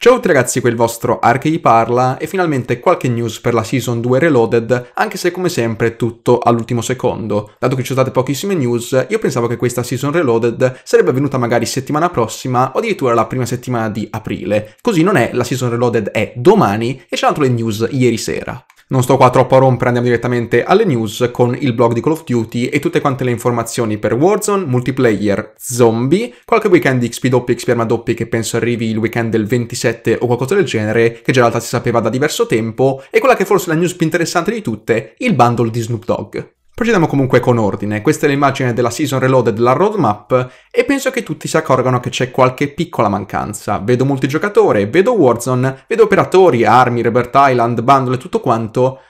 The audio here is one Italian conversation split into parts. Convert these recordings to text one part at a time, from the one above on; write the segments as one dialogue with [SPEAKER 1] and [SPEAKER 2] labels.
[SPEAKER 1] Ciao a tutti ragazzi, qui il vostro Arche gli parla e finalmente qualche news per la Season 2 Reloaded, anche se come sempre tutto all'ultimo secondo. Dato che ci sono state pochissime news, io pensavo che questa Season Reloaded sarebbe venuta magari settimana prossima o addirittura la prima settimana di aprile. Così non è, la Season Reloaded è domani e c'è altro le news ieri sera. Non sto qua troppo a rompere, andiamo direttamente alle news con il blog di Call of Duty e tutte quante le informazioni per Warzone, multiplayer, zombie, qualche weekend di XP, XP doppi che penso arrivi il weekend del 27 o qualcosa del genere, che già in realtà si sapeva da diverso tempo, e quella che forse è la news più interessante di tutte, il bundle di Snoop Dogg. Procediamo comunque con ordine, questa è l'immagine della Season Reloaded della roadmap e penso che tutti si accorgano che c'è qualche piccola mancanza. Vedo multigiocatore, vedo Warzone, vedo operatori, armi, Rebirth Island, bundle e tutto quanto,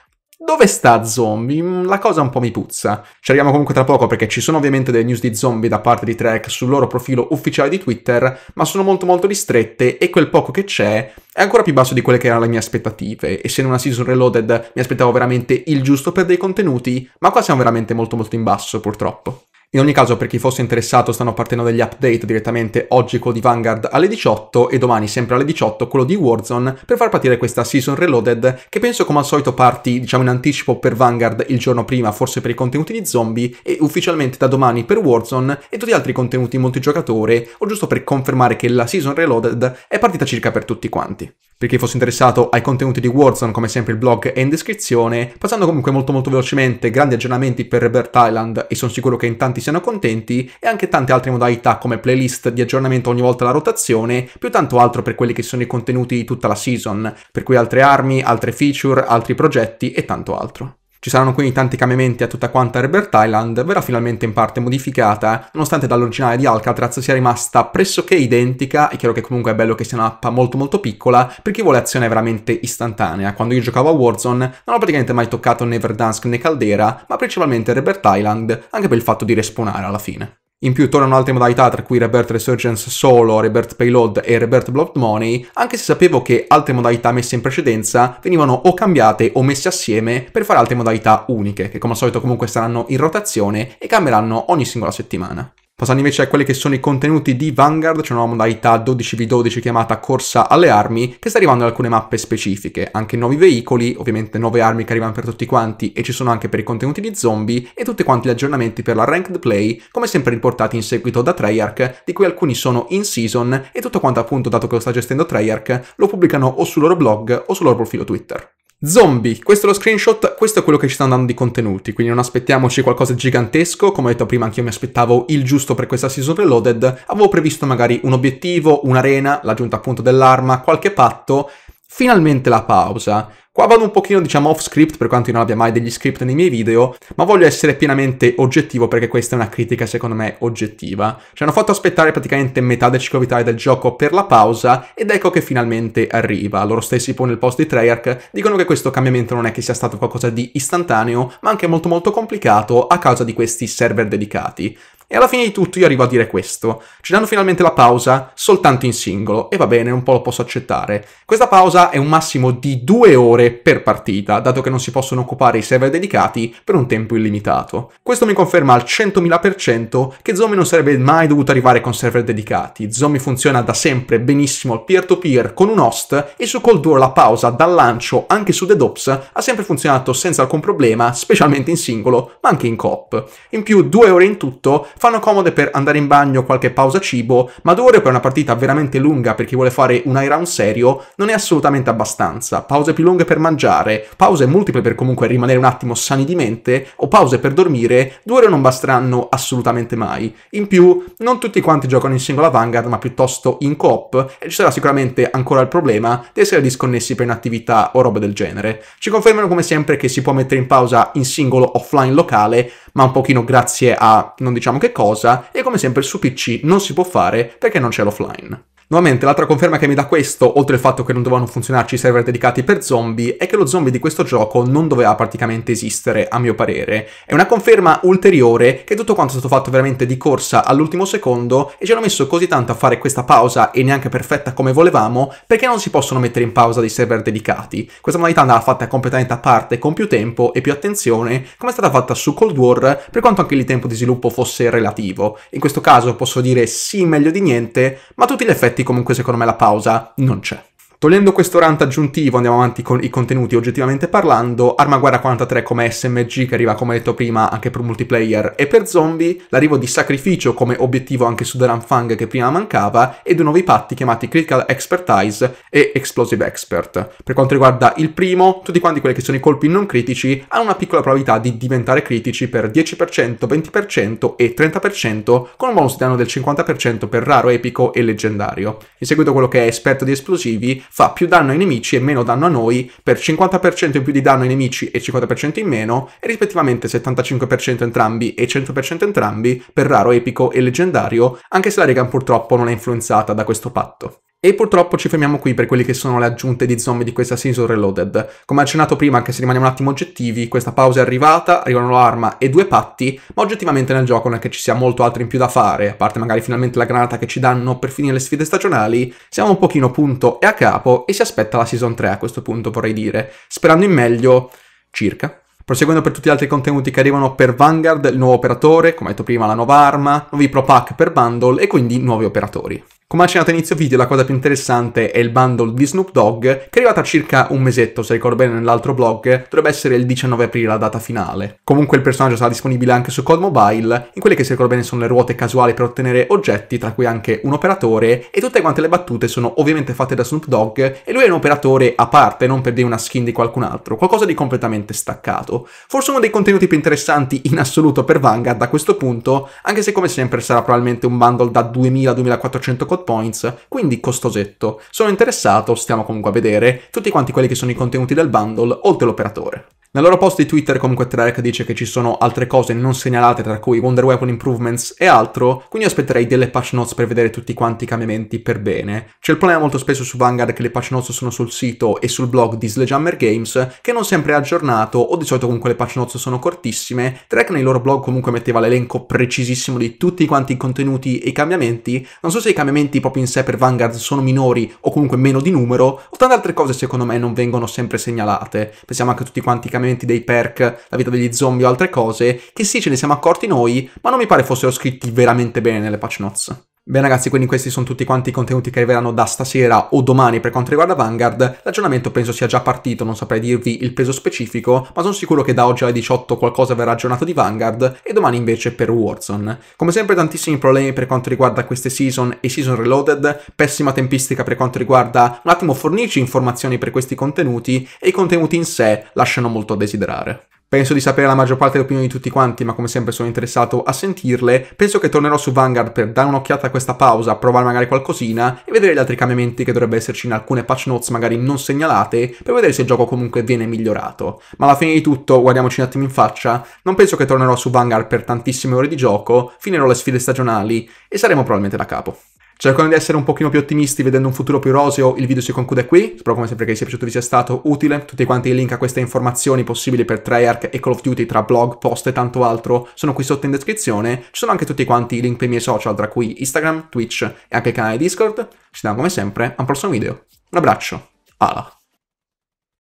[SPEAKER 1] dove sta Zombie? Mm, la cosa un po' mi puzza. Ci arriviamo comunque tra poco perché ci sono ovviamente delle news di Zombie da parte di Trek sul loro profilo ufficiale di Twitter, ma sono molto molto ristrette e quel poco che c'è è ancora più basso di quelle che erano le mie aspettative. Essendo una season reloaded mi aspettavo veramente il giusto per dei contenuti, ma qua siamo veramente molto molto in basso purtroppo. In ogni caso, per chi fosse interessato, stanno partendo degli update direttamente oggi quello di Vanguard alle 18 e domani sempre alle 18 quello di Warzone per far partire questa Season Reloaded che penso come al solito parti, diciamo, in anticipo per Vanguard il giorno prima, forse per i contenuti di zombie e ufficialmente da domani per Warzone e tutti gli altri contenuti multigiocatore o giusto per confermare che la Season Reloaded è partita circa per tutti quanti. Per chi fosse interessato ai contenuti di Warzone, come sempre il blog è in descrizione. Passando comunque molto molto velocemente, grandi aggiornamenti per Rebirth Island e sono sicuro che in tanti siano contenti, e anche tante altre modalità come playlist di aggiornamento ogni volta la rotazione, più tanto altro per quelli che sono i contenuti di tutta la season, per cui altre armi, altre feature, altri progetti e tanto altro. Ci saranno quindi tanti cambiamenti a tutta quanta Rebirth Island, verrà finalmente in parte modificata, eh, nonostante dall'originale di Alcatraz sia rimasta pressoché identica, è chiaro che comunque è bello che sia una mappa molto molto piccola, per chi vuole azione veramente istantanea. Quando io giocavo a Warzone non ho praticamente mai toccato né Verdansk né Caldera, ma principalmente Rebirth Island, anche per il fatto di respawnare alla fine. In più tornano altre modalità, tra cui Rebirth Resurgence solo, Rebirth Payload e Rebirth Blood Money, anche se sapevo che altre modalità messe in precedenza venivano o cambiate o messe assieme per fare altre modalità uniche, che come al solito comunque saranno in rotazione e cambieranno ogni singola settimana. Passando invece a quelli che sono i contenuti di Vanguard, c'è una modalità 12v12 chiamata Corsa alle armi, che sta arrivando in alcune mappe specifiche, anche nuovi veicoli, ovviamente nuove armi che arrivano per tutti quanti e ci sono anche per i contenuti di zombie e tutti quanti gli aggiornamenti per la ranked play, come sempre riportati in seguito da Treyarch, di cui alcuni sono in season e tutto quanto appunto, dato che lo sta gestendo Treyarch, lo pubblicano o sul loro blog o sul loro profilo Twitter. Zombie, questo è lo screenshot, questo è quello che ci sta andando di contenuti, quindi non aspettiamoci qualcosa di gigantesco, come ho detto prima anche io mi aspettavo il giusto per questa season reloaded, avevo previsto magari un obiettivo, un'arena, l'aggiunta appunto dell'arma, qualche patto, Finalmente la pausa. Qua vado un pochino diciamo off script per quanto io non abbia mai degli script nei miei video, ma voglio essere pienamente oggettivo perché questa è una critica secondo me oggettiva. Ci cioè, hanno fatto aspettare praticamente metà del ciclo vitale del gioco per la pausa ed ecco che finalmente arriva. Loro stessi poi nel post di Treyarch dicono che questo cambiamento non è che sia stato qualcosa di istantaneo, ma anche molto molto complicato a causa di questi server dedicati. E alla fine di tutto io arrivo a dire questo. Ci danno finalmente la pausa soltanto in singolo e va bene, un po' lo posso accettare. Questa pausa è un massimo di due ore per partita, dato che non si possono occupare i server dedicati per un tempo illimitato. Questo mi conferma al 100.000% che Zombie non sarebbe mai dovuto arrivare con server dedicati. Zombie funziona da sempre benissimo al peer-to-peer con un host e su Cold War la pausa dal lancio anche su DevOps ha sempre funzionato senza alcun problema, specialmente in singolo, ma anche in coop. In più, due ore in tutto fanno comode per andare in bagno, qualche pausa cibo, ma due ore per una partita veramente lunga per chi vuole fare un high round serio non è assolutamente abbastanza. Pause più lunghe per mangiare, pause multiple per comunque rimanere un attimo sani di mente, o pause per dormire, due ore non basteranno assolutamente mai. In più, non tutti quanti giocano in singola Vanguard, ma piuttosto in coop, e ci sarà sicuramente ancora il problema di essere disconnessi per inattività o roba del genere. Ci confermano come sempre che si può mettere in pausa in singolo offline locale, ma un pochino grazie a non diciamo che cosa, e come sempre su PC non si può fare perché non c'è l'offline. Nuovamente, l'altra conferma che mi dà questo, oltre al fatto che non dovevano funzionarci i server dedicati per zombie, è che lo zombie di questo gioco non doveva praticamente esistere, a mio parere. È una conferma ulteriore che tutto quanto è stato fatto veramente di corsa all'ultimo secondo e ci hanno messo così tanto a fare questa pausa e neanche perfetta come volevamo, perché non si possono mettere in pausa dei server dedicati. Questa modalità andava fatta completamente a parte con più tempo e più attenzione, come è stata fatta su Cold War, per quanto anche il tempo di sviluppo fosse relativo. In questo caso posso dire sì meglio di niente, ma tutti gli effetti comunque secondo me la pausa non c'è. Togliendo questo rant aggiuntivo, andiamo avanti con i contenuti oggettivamente parlando. Arma Guerra 43 come SMG che arriva, come detto prima, anche per multiplayer e per zombie. L'arrivo di Sacrificio come obiettivo anche su The Fang che prima mancava. E due nuovi patti chiamati Critical Expertise e Explosive Expert. Per quanto riguarda il primo, tutti quanti quelli che sono i colpi non critici hanno una piccola probabilità di diventare critici per 10%, 20% e 30%, con un bonus di danno del 50% per raro, epico e leggendario. In seguito quello che è esperto di esplosivi fa più danno ai nemici e meno danno a noi, per 50% in più di danno ai nemici e 50% in meno, e rispettivamente 75% entrambi e 100% entrambi per raro, epico e leggendario, anche se la Regan purtroppo non è influenzata da questo patto. E purtroppo ci fermiamo qui per quelle che sono le aggiunte di zombie di questa season reloaded. Come accennato prima, anche se rimaniamo un attimo oggettivi, questa pausa è arrivata, arrivano l'arma e due patti, ma oggettivamente nel gioco non è che ci sia molto altro in più da fare, a parte magari finalmente la granata che ci danno per finire le sfide stagionali, siamo un pochino punto e a capo e si aspetta la season 3 a questo punto vorrei dire, sperando in meglio circa. Proseguendo per tutti gli altri contenuti che arrivano per Vanguard, il nuovo operatore, come detto prima la nuova arma, nuovi pro pack per bundle e quindi nuovi operatori. Come accennato inizio video, la cosa più interessante è il bundle di Snoop Dogg, che è arrivata circa un mesetto, se ricordo bene nell'altro blog, dovrebbe essere il 19 aprile la data finale. Comunque il personaggio sarà disponibile anche su Code Mobile, in quelle che se ricordo bene sono le ruote casuali per ottenere oggetti, tra cui anche un operatore, e tutte quante le battute sono ovviamente fatte da Snoop Dogg, e lui è un operatore a parte, non per dire una skin di qualcun altro, qualcosa di completamente staccato. Forse uno dei contenuti più interessanti in assoluto per Vanguard a questo punto, anche se come sempre sarà probabilmente un bundle da 2000-2400 codici, plot points, quindi costosetto. Sono interessato, stiamo comunque a vedere tutti quanti quelli che sono i contenuti del bundle, oltre l'operatore. Nel loro post di Twitter comunque Trek dice che ci sono altre cose non segnalate tra cui Wonder Weapon Improvements e altro, quindi aspetterei delle patch notes per vedere tutti quanti i cambiamenti per bene. C'è il problema molto spesso su Vanguard che le patch notes sono sul sito e sul blog di Sledgehammer Games che non sempre è aggiornato o di solito comunque le patch notes sono cortissime. Trek nei loro blog comunque metteva l'elenco precisissimo di tutti quanti i contenuti e i cambiamenti. Non so se i cambiamenti proprio in sé per Vanguard sono minori o comunque meno di numero, o tante altre cose secondo me non vengono sempre segnalate. Pensiamo anche a tutti quanti i cambiamenti caricamenti dei perk, la vita degli zombie o altre cose, che sì ce ne siamo accorti noi, ma non mi pare fossero scritti veramente bene nelle patch notes. Bene ragazzi, quindi questi sono tutti quanti i contenuti che arriveranno da stasera o domani per quanto riguarda Vanguard. L'aggiornamento penso sia già partito, non saprei dirvi il peso specifico, ma sono sicuro che da oggi alle 18 qualcosa verrà aggiornato di Vanguard e domani invece per Warzone. Come sempre tantissimi problemi per quanto riguarda queste season e season reloaded, pessima tempistica per quanto riguarda un attimo fornirci informazioni per questi contenuti e i contenuti in sé lasciano molto a desiderare. Penso di sapere la maggior parte delle opinioni di tutti quanti, ma come sempre sono interessato a sentirle. Penso che tornerò su Vanguard per dare un'occhiata a questa pausa, provare magari qualcosina e vedere gli altri cambiamenti che dovrebbe esserci in alcune patch notes magari non segnalate, per vedere se il gioco comunque viene migliorato. Ma alla fine di tutto, guardiamoci un attimo in faccia, non penso che tornerò su Vanguard per tantissime ore di gioco, finirò le sfide stagionali e saremo probabilmente da capo. Cercando di essere un pochino più ottimisti vedendo un futuro più roseo, il video si conclude qui. Spero come sempre che vi sia piaciuto vi sia stato utile. Tutti quanti i link a queste informazioni possibili per Treyarch e Call of Duty tra blog, post e tanto altro sono qui sotto in descrizione. Ci sono anche tutti quanti i link per i miei social, tra cui Instagram, Twitch e anche il canale Discord. Ci vediamo come sempre a un prossimo video. Un abbraccio. Alla.